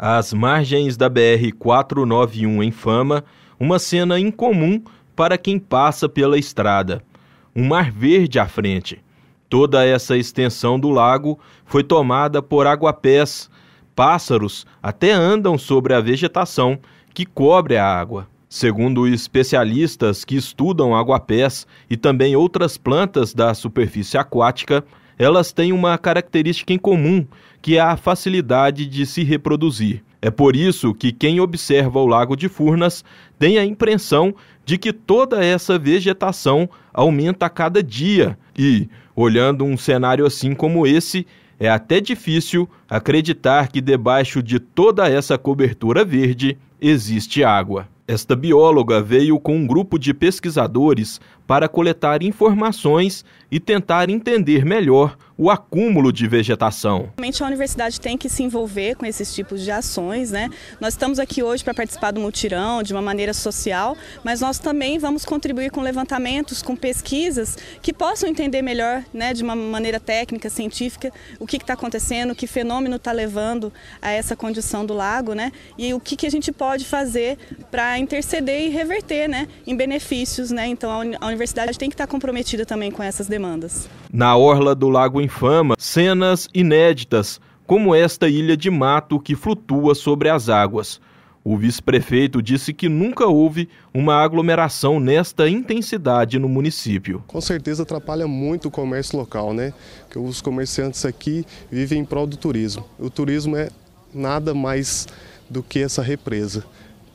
Às margens da BR-491 em Fama, uma cena incomum para quem passa pela estrada. Um mar verde à frente. Toda essa extensão do lago foi tomada por aguapés. Pássaros até andam sobre a vegetação que cobre a água. Segundo especialistas que estudam aguapés e também outras plantas da superfície aquática, elas têm uma característica em comum, que é a facilidade de se reproduzir. É por isso que quem observa o Lago de Furnas tem a impressão de que toda essa vegetação aumenta a cada dia e, olhando um cenário assim como esse, é até difícil acreditar que debaixo de toda essa cobertura verde existe água. Esta bióloga veio com um grupo de pesquisadores para coletar informações e tentar entender melhor o acúmulo de vegetação. Realmente a universidade tem que se envolver com esses tipos de ações, né? Nós estamos aqui hoje para participar do mutirão de uma maneira social, mas nós também vamos contribuir com levantamentos, com pesquisas que possam entender melhor, né, de uma maneira técnica, científica, o que está acontecendo, que fenômeno está levando a essa condição do lago, né? E o que, que a gente pode fazer para interceder e reverter, né, em benefícios, né? Então a universidade tem que estar tá comprometida também com essas demandas. Na orla do lago fama cenas inéditas, como esta ilha de mato que flutua sobre as águas. O vice-prefeito disse que nunca houve uma aglomeração nesta intensidade no município. Com certeza atrapalha muito o comércio local, né? Porque os comerciantes aqui vivem em prol do turismo. O turismo é nada mais do que essa represa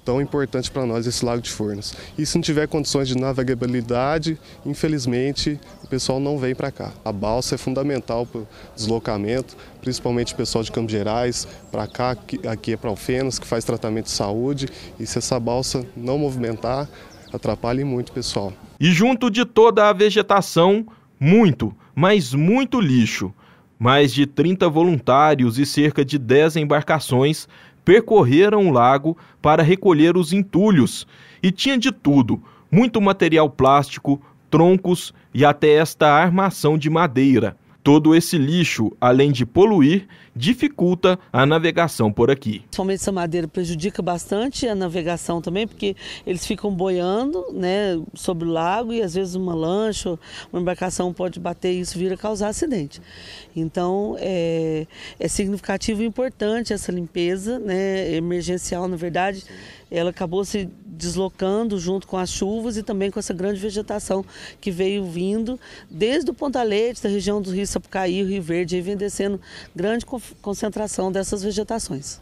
tão importante para nós esse Lago de Furnas. E se não tiver condições de navegabilidade, infelizmente o pessoal não vem para cá. A balsa é fundamental para o deslocamento, principalmente o pessoal de Campos Gerais, para cá, aqui é para Alfenas, que faz tratamento de saúde. E se essa balsa não movimentar, atrapalha muito o pessoal. E junto de toda a vegetação, muito, mas muito lixo. Mais de 30 voluntários e cerca de 10 embarcações percorreram o lago para recolher os entulhos e tinha de tudo, muito material plástico, troncos e até esta armação de madeira. Todo esse lixo, além de poluir, dificulta a navegação por aqui. Somente essa madeira prejudica bastante a navegação também, porque eles ficam boiando né, sobre o lago e às vezes uma lancha, uma embarcação pode bater e isso vira causar acidente. Então é, é significativo e importante essa limpeza né, emergencial, na verdade. Sim ela acabou se deslocando junto com as chuvas e também com essa grande vegetação que veio vindo desde o Pontalete, da região do Rio Sapucaí, Rio Verde, e vem descendo grande concentração dessas vegetações.